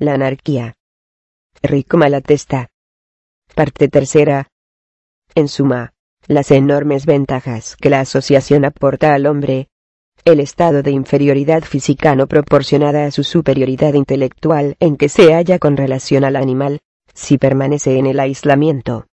La anarquía. Rico Malatesta. Parte tercera. En suma, las enormes ventajas que la asociación aporta al hombre. El estado de inferioridad física no proporcionada a su superioridad intelectual en que se halla con relación al animal, si permanece en el aislamiento.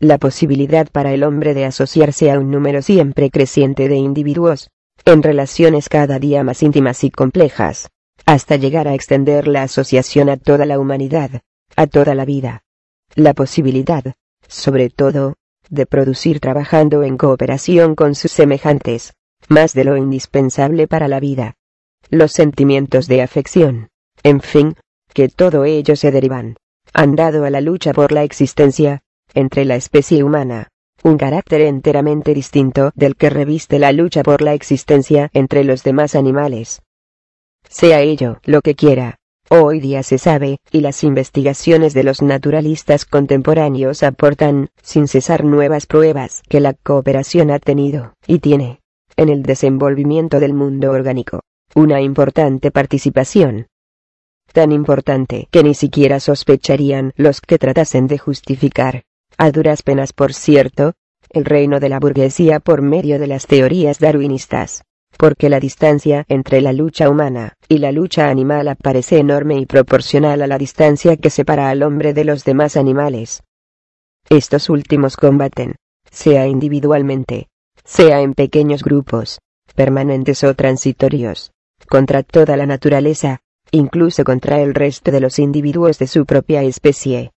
La posibilidad para el hombre de asociarse a un número siempre creciente de individuos, en relaciones cada día más íntimas y complejas, hasta llegar a extender la asociación a toda la humanidad, a toda la vida. La posibilidad, sobre todo, de producir trabajando en cooperación con sus semejantes, más de lo indispensable para la vida. Los sentimientos de afección, en fin, que todo ello se derivan, han dado a la lucha por la existencia, entre la especie humana, un carácter enteramente distinto del que reviste la lucha por la existencia entre los demás animales sea ello lo que quiera. Hoy día se sabe, y las investigaciones de los naturalistas contemporáneos aportan, sin cesar nuevas pruebas que la cooperación ha tenido, y tiene, en el desenvolvimiento del mundo orgánico, una importante participación. Tan importante que ni siquiera sospecharían los que tratasen de justificar, a duras penas por cierto, el reino de la burguesía por medio de las teorías darwinistas porque la distancia entre la lucha humana y la lucha animal aparece enorme y proporcional a la distancia que separa al hombre de los demás animales. Estos últimos combaten, sea individualmente, sea en pequeños grupos, permanentes o transitorios, contra toda la naturaleza, incluso contra el resto de los individuos de su propia especie.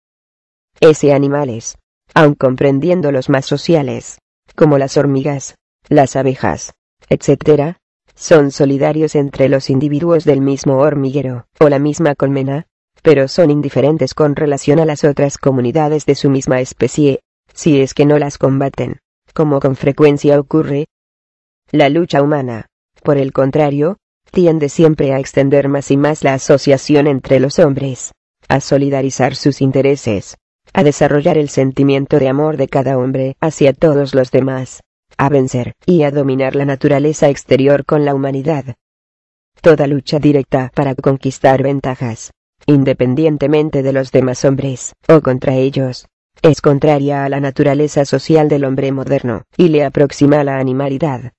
Ese animales, aun comprendiendo los más sociales, como las hormigas, las abejas, etc., son solidarios entre los individuos del mismo hormiguero, o la misma colmena, pero son indiferentes con relación a las otras comunidades de su misma especie, si es que no las combaten, como con frecuencia ocurre. La lucha humana, por el contrario, tiende siempre a extender más y más la asociación entre los hombres, a solidarizar sus intereses, a desarrollar el sentimiento de amor de cada hombre hacia todos los demás, a vencer y a dominar la naturaleza exterior con la humanidad. Toda lucha directa para conquistar ventajas, independientemente de los demás hombres, o contra ellos, es contraria a la naturaleza social del hombre moderno, y le aproxima a la animalidad.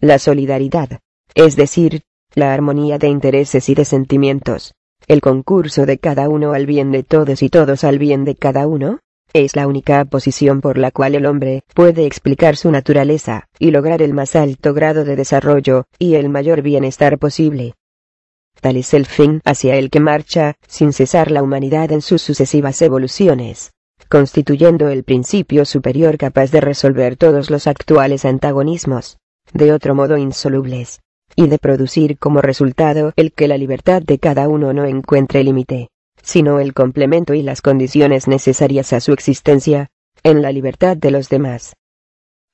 La solidaridad, es decir, la armonía de intereses y de sentimientos, el concurso de cada uno al bien de todos y todos al bien de cada uno, es la única posición por la cual el hombre puede explicar su naturaleza, y lograr el más alto grado de desarrollo, y el mayor bienestar posible. Tal es el fin hacia el que marcha, sin cesar la humanidad en sus sucesivas evoluciones, constituyendo el principio superior capaz de resolver todos los actuales antagonismos, de otro modo insolubles, y de producir como resultado el que la libertad de cada uno no encuentre límite sino el complemento y las condiciones necesarias a su existencia, en la libertad de los demás.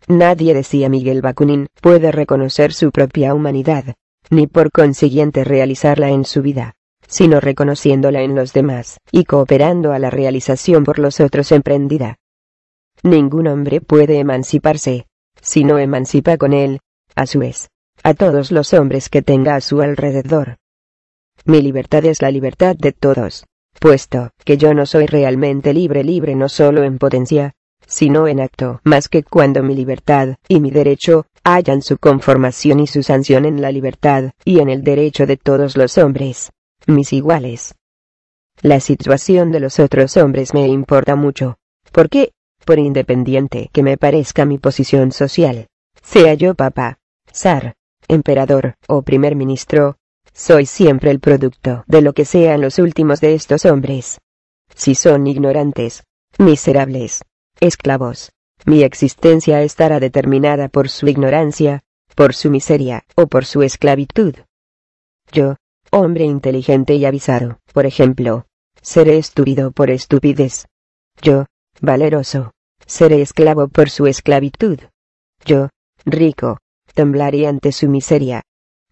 Nadie, decía Miguel Bakunin, puede reconocer su propia humanidad, ni por consiguiente realizarla en su vida, sino reconociéndola en los demás y cooperando a la realización por los otros emprendida. Ningún hombre puede emanciparse, si no emancipa con él, a su vez, a todos los hombres que tenga a su alrededor. Mi libertad es la libertad de todos puesto que yo no soy realmente libre libre no solo en potencia, sino en acto, más que cuando mi libertad y mi derecho hallan su conformación y su sanción en la libertad y en el derecho de todos los hombres, mis iguales. La situación de los otros hombres me importa mucho, ¿Por qué? por independiente que me parezca mi posición social, sea yo papá, zar, emperador o primer ministro, soy siempre el producto de lo que sean los últimos de estos hombres. Si son ignorantes, miserables, esclavos, mi existencia estará determinada por su ignorancia, por su miseria o por su esclavitud. Yo, hombre inteligente y avisado, por ejemplo, seré estúpido por estupidez. Yo, valeroso, seré esclavo por su esclavitud. Yo, rico, temblaré ante su miseria.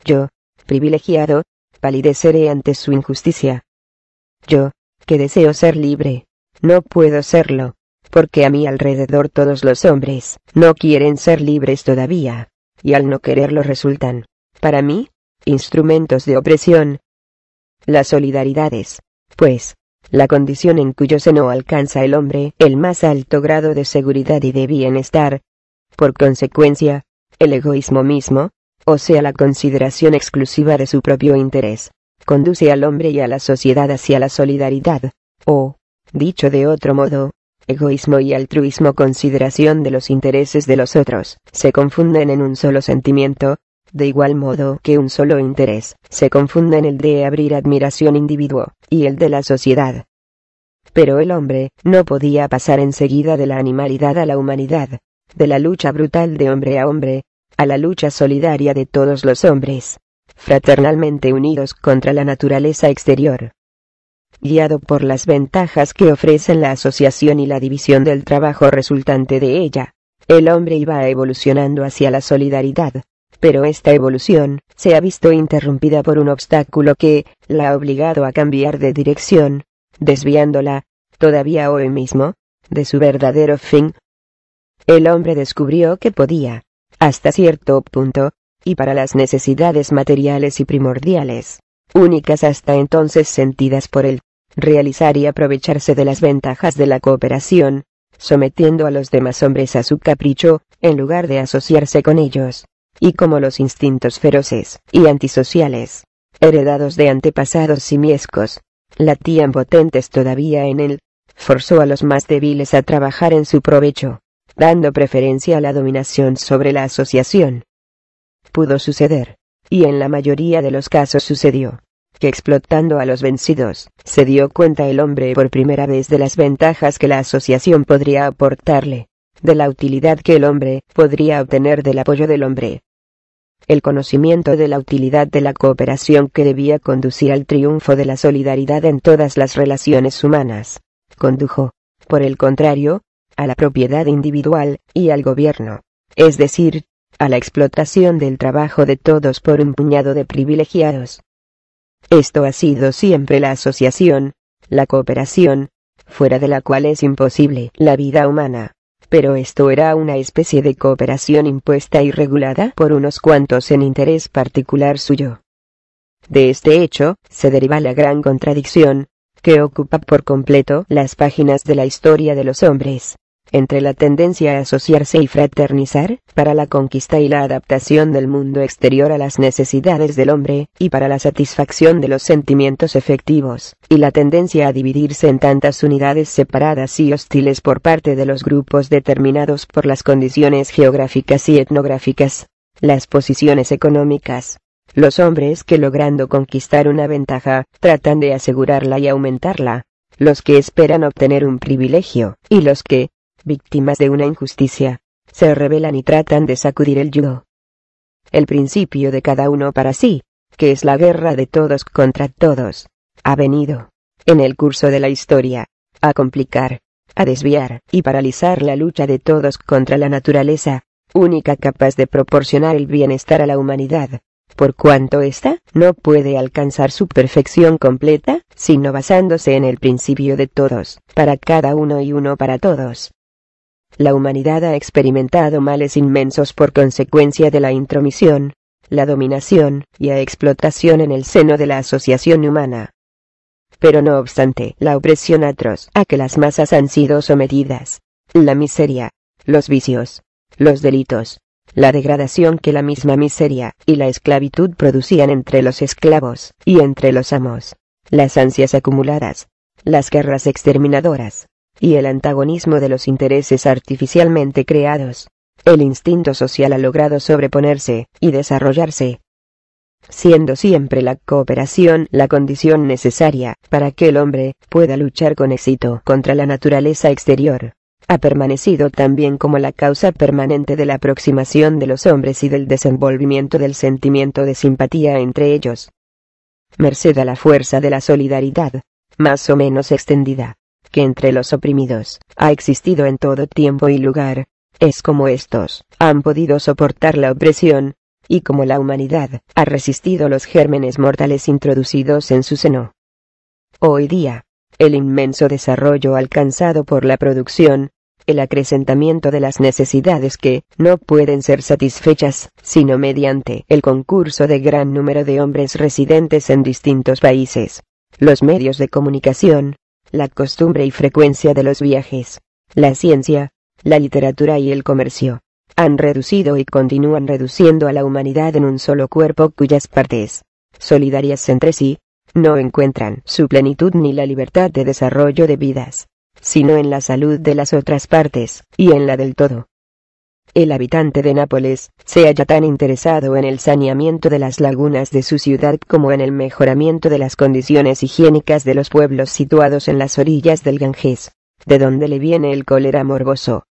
Yo, privilegiado, palideceré ante su injusticia. Yo, que deseo ser libre, no puedo serlo, porque a mi alrededor todos los hombres no quieren ser libres todavía, y al no quererlo resultan, para mí, instrumentos de opresión. La solidaridad es, pues, la condición en cuyo seno alcanza el hombre el más alto grado de seguridad y de bienestar. Por consecuencia, el egoísmo mismo, o sea la consideración exclusiva de su propio interés, conduce al hombre y a la sociedad hacia la solidaridad, o, dicho de otro modo, egoísmo y altruismo consideración de los intereses de los otros, se confunden en un solo sentimiento, de igual modo que un solo interés, se en el de abrir admiración individuo, y el de la sociedad. Pero el hombre no podía pasar enseguida de la animalidad a la humanidad, de la lucha brutal de hombre a hombre, a la lucha solidaria de todos los hombres, fraternalmente unidos contra la naturaleza exterior. Guiado por las ventajas que ofrecen la asociación y la división del trabajo resultante de ella, el hombre iba evolucionando hacia la solidaridad, pero esta evolución se ha visto interrumpida por un obstáculo que la ha obligado a cambiar de dirección, desviándola, todavía hoy mismo, de su verdadero fin. El hombre descubrió que podía, hasta cierto punto, y para las necesidades materiales y primordiales, únicas hasta entonces sentidas por él, realizar y aprovecharse de las ventajas de la cooperación, sometiendo a los demás hombres a su capricho, en lugar de asociarse con ellos, y como los instintos feroces y antisociales, heredados de antepasados simiescos, latían potentes todavía en él, forzó a los más débiles a trabajar en su provecho, dando preferencia a la dominación sobre la asociación. Pudo suceder, y en la mayoría de los casos sucedió, que explotando a los vencidos, se dio cuenta el hombre por primera vez de las ventajas que la asociación podría aportarle, de la utilidad que el hombre podría obtener del apoyo del hombre. El conocimiento de la utilidad de la cooperación que debía conducir al triunfo de la solidaridad en todas las relaciones humanas, condujo, por el contrario, a la propiedad individual, y al gobierno, es decir, a la explotación del trabajo de todos por un puñado de privilegiados. Esto ha sido siempre la asociación, la cooperación, fuera de la cual es imposible la vida humana. Pero esto era una especie de cooperación impuesta y regulada por unos cuantos en interés particular suyo. De este hecho, se deriva la gran contradicción, que ocupa por completo las páginas de la historia de los hombres entre la tendencia a asociarse y fraternizar, para la conquista y la adaptación del mundo exterior a las necesidades del hombre, y para la satisfacción de los sentimientos efectivos, y la tendencia a dividirse en tantas unidades separadas y hostiles por parte de los grupos determinados por las condiciones geográficas y etnográficas, las posiciones económicas, los hombres que logrando conquistar una ventaja, tratan de asegurarla y aumentarla, los que esperan obtener un privilegio, y los que, víctimas de una injusticia, se rebelan y tratan de sacudir el yugo. El principio de cada uno para sí, que es la guerra de todos contra todos, ha venido, en el curso de la historia, a complicar, a desviar y paralizar la lucha de todos contra la naturaleza, única capaz de proporcionar el bienestar a la humanidad, por cuanto ésta no puede alcanzar su perfección completa, sino basándose en el principio de todos, para cada uno y uno para todos. La humanidad ha experimentado males inmensos por consecuencia de la intromisión, la dominación y la explotación en el seno de la asociación humana. Pero no obstante, la opresión atroz a que las masas han sido sometidas, la miseria, los vicios, los delitos, la degradación que la misma miseria y la esclavitud producían entre los esclavos y entre los amos, las ansias acumuladas, las guerras exterminadoras, y el antagonismo de los intereses artificialmente creados. El instinto social ha logrado sobreponerse y desarrollarse, siendo siempre la cooperación la condición necesaria para que el hombre pueda luchar con éxito contra la naturaleza exterior. Ha permanecido también como la causa permanente de la aproximación de los hombres y del desenvolvimiento del sentimiento de simpatía entre ellos. Merced a la fuerza de la solidaridad, más o menos extendida que entre los oprimidos ha existido en todo tiempo y lugar. Es como estos han podido soportar la opresión, y como la humanidad ha resistido los gérmenes mortales introducidos en su seno. Hoy día, el inmenso desarrollo alcanzado por la producción, el acrecentamiento de las necesidades que no pueden ser satisfechas, sino mediante el concurso de gran número de hombres residentes en distintos países, los medios de comunicación, la costumbre y frecuencia de los viajes, la ciencia, la literatura y el comercio, han reducido y continúan reduciendo a la humanidad en un solo cuerpo cuyas partes, solidarias entre sí, no encuentran su plenitud ni la libertad de desarrollo de vidas, sino en la salud de las otras partes, y en la del todo el habitante de Nápoles, se halla tan interesado en el saneamiento de las lagunas de su ciudad como en el mejoramiento de las condiciones higiénicas de los pueblos situados en las orillas del Ganges, de donde le viene el cólera morboso.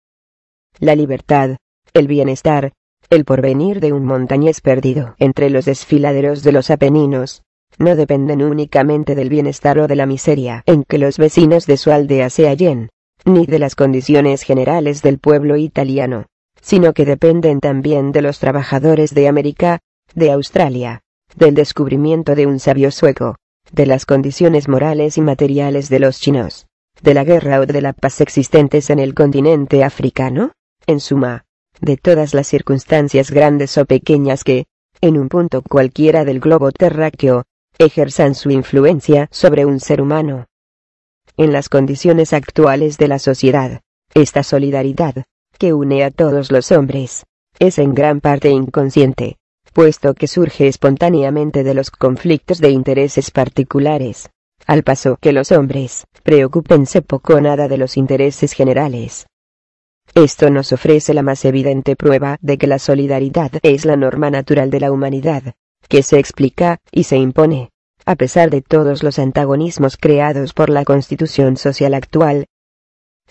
La libertad, el bienestar, el porvenir de un montañés perdido entre los desfiladeros de los Apeninos, no dependen únicamente del bienestar o de la miseria en que los vecinos de su aldea se hallen, ni de las condiciones generales del pueblo italiano sino que dependen también de los trabajadores de América, de Australia, del descubrimiento de un sabio sueco, de las condiciones morales y materiales de los chinos, de la guerra o de la paz existentes en el continente africano, en suma, de todas las circunstancias grandes o pequeñas que, en un punto cualquiera del globo terráqueo, ejerzan su influencia sobre un ser humano. En las condiciones actuales de la sociedad, esta solidaridad, que une a todos los hombres, es en gran parte inconsciente, puesto que surge espontáneamente de los conflictos de intereses particulares, al paso que los hombres, preocupense poco o nada de los intereses generales. Esto nos ofrece la más evidente prueba de que la solidaridad es la norma natural de la humanidad, que se explica y se impone, a pesar de todos los antagonismos creados por la constitución social actual.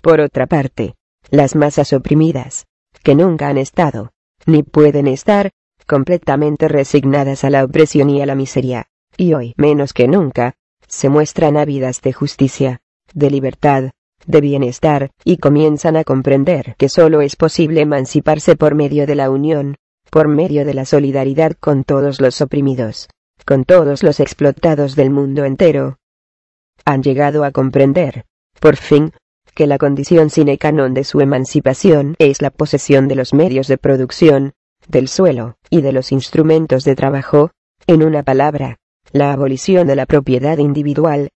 Por otra parte, las masas oprimidas, que nunca han estado, ni pueden estar, completamente resignadas a la opresión y a la miseria, y hoy menos que nunca, se muestran ávidas de justicia, de libertad, de bienestar, y comienzan a comprender que solo es posible emanciparse por medio de la unión, por medio de la solidaridad con todos los oprimidos, con todos los explotados del mundo entero. Han llegado a comprender, por fin, que la condición sine canon de su emancipación es la posesión de los medios de producción, del suelo, y de los instrumentos de trabajo, en una palabra, la abolición de la propiedad individual.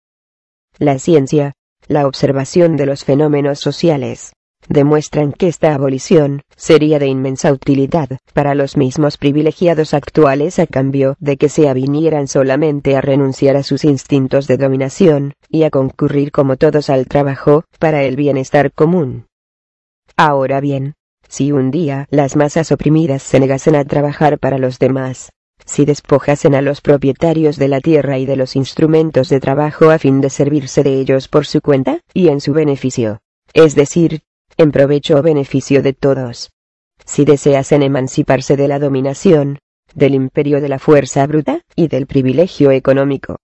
La ciencia, la observación de los fenómenos sociales, demuestran que esta abolición sería de inmensa utilidad para los mismos privilegiados actuales a cambio de que se avinieran solamente a renunciar a sus instintos de dominación y a concurrir como todos al trabajo para el bienestar común. Ahora bien, si un día las masas oprimidas se negasen a trabajar para los demás, si despojasen a los propietarios de la tierra y de los instrumentos de trabajo a fin de servirse de ellos por su cuenta y en su beneficio, es decir, en provecho o beneficio de todos. Si deseasen emanciparse de la dominación, del imperio de la fuerza bruta y del privilegio económico.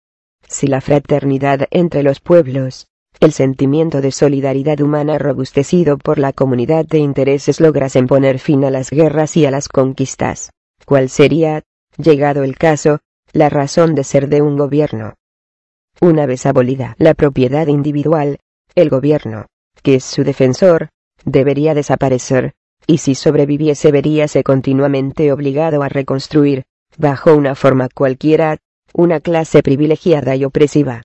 Si la fraternidad entre los pueblos, el sentimiento de solidaridad humana robustecido por la comunidad de intereses lograsen poner fin a las guerras y a las conquistas, ¿cuál sería, llegado el caso, la razón de ser de un gobierno? Una vez abolida la propiedad individual, el gobierno, que es su defensor, debería desaparecer, y si sobreviviese veríase continuamente obligado a reconstruir, bajo una forma cualquiera, una clase privilegiada y opresiva.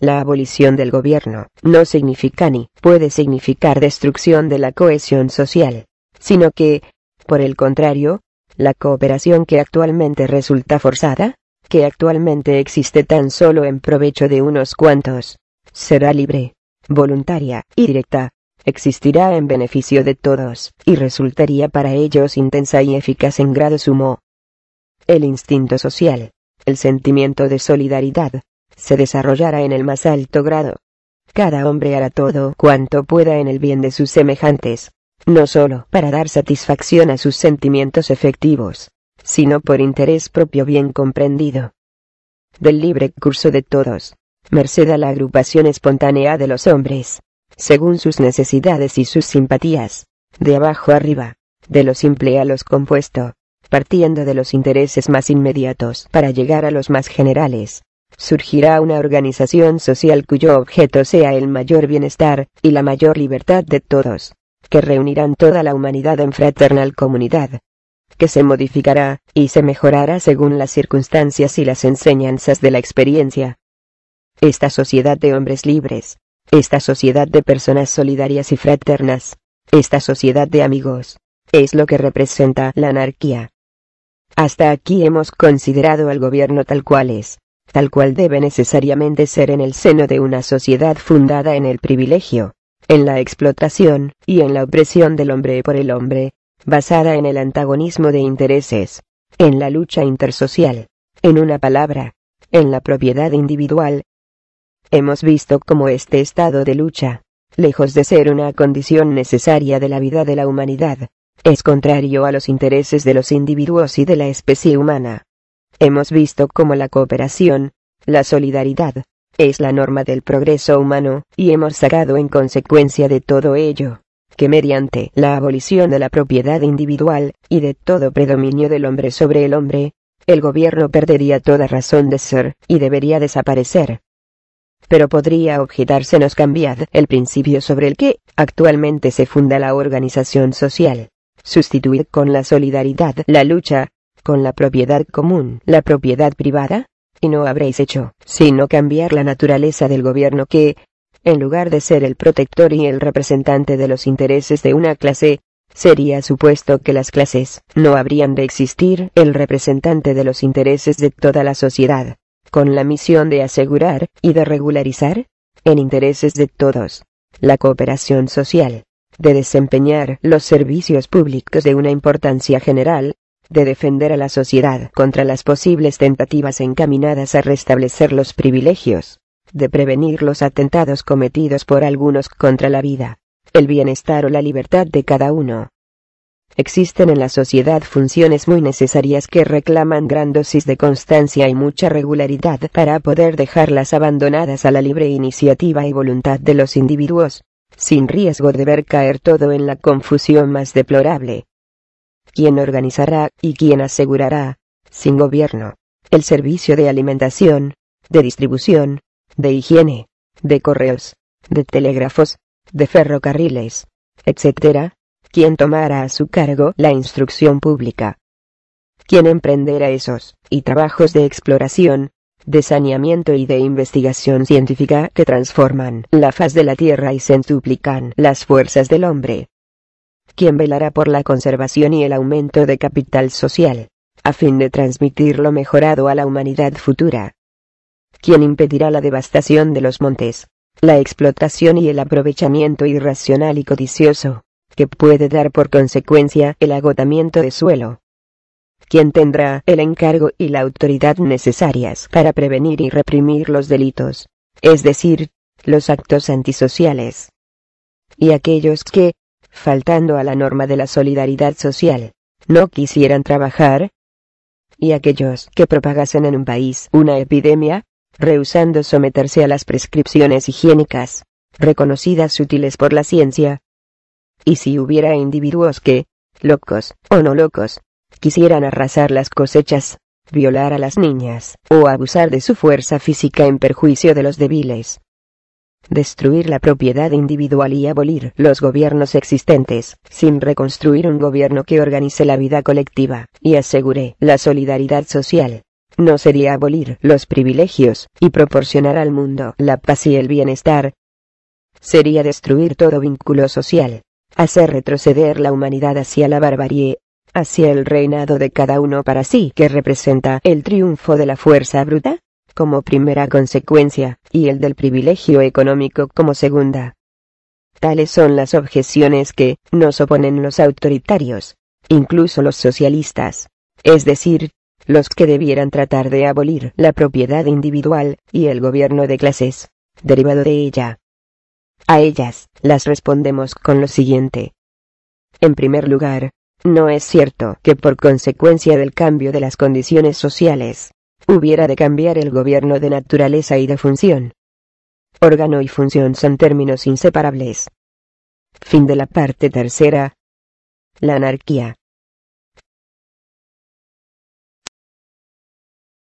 La abolición del gobierno no significa ni puede significar destrucción de la cohesión social, sino que, por el contrario, la cooperación que actualmente resulta forzada, que actualmente existe tan solo en provecho de unos cuantos, será libre, voluntaria y directa, existirá en beneficio de todos, y resultaría para ellos intensa y eficaz en grado sumo. El instinto social, el sentimiento de solidaridad, se desarrollará en el más alto grado. Cada hombre hará todo cuanto pueda en el bien de sus semejantes, no solo para dar satisfacción a sus sentimientos efectivos, sino por interés propio bien comprendido. Del libre curso de todos, merced a la agrupación espontánea de los hombres, según sus necesidades y sus simpatías, de abajo arriba, de lo simple a lo compuesto, partiendo de los intereses más inmediatos para llegar a los más generales. Surgirá una organización social cuyo objeto sea el mayor bienestar y la mayor libertad de todos, que reunirán toda la humanidad en fraternal comunidad, que se modificará y se mejorará según las circunstancias y las enseñanzas de la experiencia. Esta sociedad de hombres libres, esta sociedad de personas solidarias y fraternas, esta sociedad de amigos, es lo que representa la anarquía. Hasta aquí hemos considerado al gobierno tal cual es, tal cual debe necesariamente ser en el seno de una sociedad fundada en el privilegio, en la explotación y en la opresión del hombre por el hombre, basada en el antagonismo de intereses, en la lucha intersocial, en una palabra, en la propiedad individual, Hemos visto cómo este estado de lucha, lejos de ser una condición necesaria de la vida de la humanidad, es contrario a los intereses de los individuos y de la especie humana. Hemos visto cómo la cooperación, la solidaridad, es la norma del progreso humano, y hemos sacado en consecuencia de todo ello, que mediante la abolición de la propiedad individual, y de todo predominio del hombre sobre el hombre, el gobierno perdería toda razón de ser, y debería desaparecer pero podría objetársenos cambiar el principio sobre el que actualmente se funda la organización social. Sustituir con la solidaridad la lucha, con la propiedad común, la propiedad privada, y no habréis hecho, sino cambiar la naturaleza del gobierno que, en lugar de ser el protector y el representante de los intereses de una clase, sería supuesto que las clases no habrían de existir el representante de los intereses de toda la sociedad con la misión de asegurar y de regularizar, en intereses de todos, la cooperación social, de desempeñar los servicios públicos de una importancia general, de defender a la sociedad contra las posibles tentativas encaminadas a restablecer los privilegios, de prevenir los atentados cometidos por algunos contra la vida, el bienestar o la libertad de cada uno. Existen en la sociedad funciones muy necesarias que reclaman gran dosis de constancia y mucha regularidad para poder dejarlas abandonadas a la libre iniciativa y voluntad de los individuos, sin riesgo de ver caer todo en la confusión más deplorable. ¿Quién organizará y quién asegurará, sin gobierno, el servicio de alimentación, de distribución, de higiene, de correos, de telégrafos, de ferrocarriles, etcétera? ¿Quién tomará a su cargo la instrucción pública, ¿Quién emprenderá esos, y trabajos de exploración, de saneamiento y de investigación científica que transforman la faz de la Tierra y centuplican las fuerzas del hombre. ¿Quién velará por la conservación y el aumento de capital social, a fin de transmitir lo mejorado a la humanidad futura. ¿Quién impedirá la devastación de los montes, la explotación y el aprovechamiento irracional y codicioso que puede dar por consecuencia el agotamiento de suelo ¿Quién tendrá el encargo y la autoridad necesarias para prevenir y reprimir los delitos, es decir, los actos antisociales. Y aquellos que, faltando a la norma de la solidaridad social, no quisieran trabajar, y aquellos que propagasen en un país una epidemia, rehusando someterse a las prescripciones higiénicas, reconocidas útiles por la ciencia, y si hubiera individuos que, locos o no locos, quisieran arrasar las cosechas, violar a las niñas, o abusar de su fuerza física en perjuicio de los débiles. Destruir la propiedad individual y abolir los gobiernos existentes, sin reconstruir un gobierno que organice la vida colectiva y asegure la solidaridad social. No sería abolir los privilegios y proporcionar al mundo la paz y el bienestar. Sería destruir todo vínculo social hacer retroceder la humanidad hacia la barbarie, hacia el reinado de cada uno para sí que representa el triunfo de la fuerza bruta, como primera consecuencia, y el del privilegio económico como segunda. Tales son las objeciones que nos oponen los autoritarios, incluso los socialistas, es decir, los que debieran tratar de abolir la propiedad individual y el gobierno de clases, derivado de ella. A ellas, las respondemos con lo siguiente. En primer lugar, no es cierto que por consecuencia del cambio de las condiciones sociales, hubiera de cambiar el gobierno de naturaleza y de función. Órgano y función son términos inseparables. Fin de la parte tercera. La anarquía,